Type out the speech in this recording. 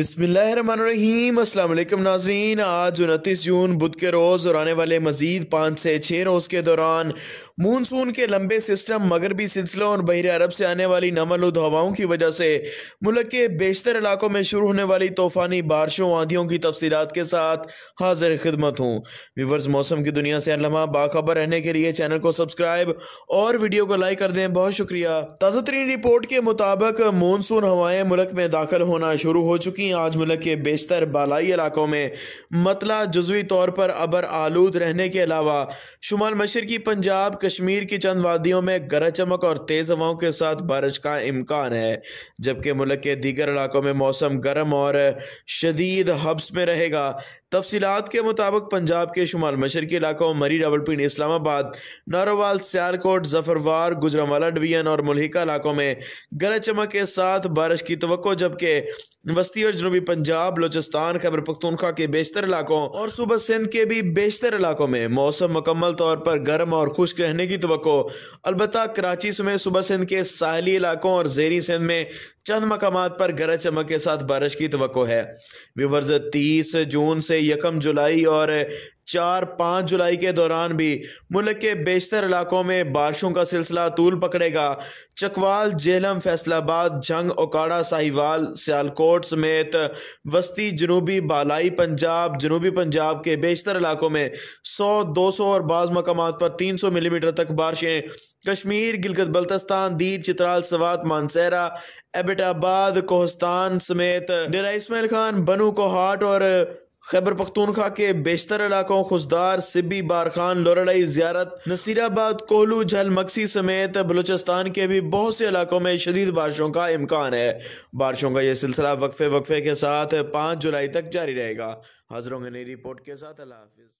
अस्सलाम अल्लाम नाजरीन आज उनतीस जून बुध के रोज़ और आने वाले मज़ीद पाँच से छः रोज़ के दौरान मानसून के लंबे सिस्टम मगरबी सिलसिलों और बहरे अरब से आने वाली नमल हवाओं की वजह से मुल्क के बेशतर इलाकों में शुरू होने वाली तूफ़ानी बारिशों आंधियों की तफसीत के साथ हाजिर खिदमत हूँ व्यूवर्स मौसम की दुनिया से लम्हा बाखबर रहने के लिए चैनल को सब्सक्राइब और वीडियो को लाइक कर दें बहुत शुक्रिया ताज़ा तरीन रिपोर्ट के मुताबिक मानसून हवाएं मुल्क में दाखिल होना शुरू हो चुकी की आज मुल्क के बेशतर बालाई इलाकों में मतला जजवी तौर पर अबर आलूद रहने के अलावा शुमाल की पंजाब कश्मीर की चंद वादियों में गरज चमक और तेज़ हवाओं के साथ बारिश का इम्कान है जबकि मुल्क के दीगर इलाकों में मौसम गर्म और शदीद हब्स में रहेगा तफसीत के मुताबिक पंजाब के शुमाल मशरकी इलाकों मरी रावलपिंड इस्लामाबाद नारोवाल सियालकोट जफरवार गुजरावाला डिवीजन और मुलहिका इलाकों में गरज चमक के साथ बारिश की तो जबकि वस्ती और जनूबी पंजाब बलोचिस्तान खैबर पख्तनखा के बेशतर इलाकों और सूबह सिंध के भी बेशतर इलाकों में मौसम मुकम्मल तौर पर गर्म और खुश्क रहने की तो अलबत् कराची समेत सुबह सिंध के साहली इलाकों और जेरी सिंध में चंद मकाम पर गरज चमक के साथ बारिश की तो है व्यूवर्स तीस जून से यकम जुलाई और चार पांच जुलाई के दौरान भी मुल्क के बेशतर इलाकों में बारिशों का सिलसिला तूल पकड़ेगा चकवाल जेलम फैसलाबाद जंग ओकाड़ा साहिवाल सियालकोट समेत वस्ती जनूबी बालाई पंजाब जनूबी पंजाब के बेशतर इलाकों में सौ दो सौ और बाज़ मकाम पर तीन सौ मिलीमीटर तक बारिशें कश्मीर गिलगत बल्तस्तान दीर चित्राल सवात मानसहरा एबटाबाद कोहस्तान समेत डेरा इसमाइल खान बनू कोहाट और खैबर पख्तूनखा के बेशतर इलाकों खुशदार सिब्बी बारखान लोरडाई जियारत नसीराबाद कोहलू झल मक्सी समेत बलूचिस्तान के भी बहुत से इलाकों में शदीद बारिशों का इम्कान है बारिशों का यह सिलसिला वक्फे वक्फे के साथ पाँच जुलाई तक जारी रहेगा हाजिरों ने रिपोर्ट के साथ अल्लाह हाफिज़